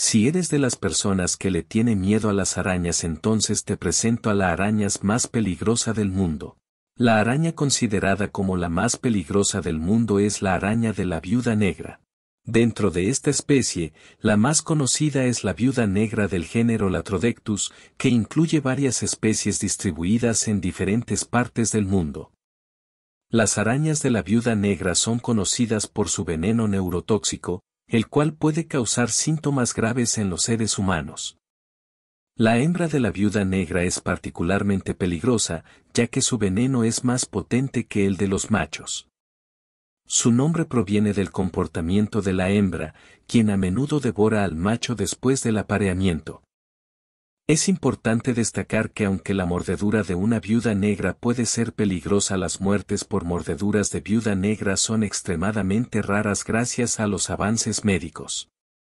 Si eres de las personas que le tiene miedo a las arañas entonces te presento a la araña más peligrosa del mundo. La araña considerada como la más peligrosa del mundo es la araña de la viuda negra. Dentro de esta especie, la más conocida es la viuda negra del género Latrodectus, que incluye varias especies distribuidas en diferentes partes del mundo. Las arañas de la viuda negra son conocidas por su veneno neurotóxico, el cual puede causar síntomas graves en los seres humanos. La hembra de la viuda negra es particularmente peligrosa, ya que su veneno es más potente que el de los machos. Su nombre proviene del comportamiento de la hembra, quien a menudo devora al macho después del apareamiento. Es importante destacar que aunque la mordedura de una viuda negra puede ser peligrosa, las muertes por mordeduras de viuda negra son extremadamente raras gracias a los avances médicos.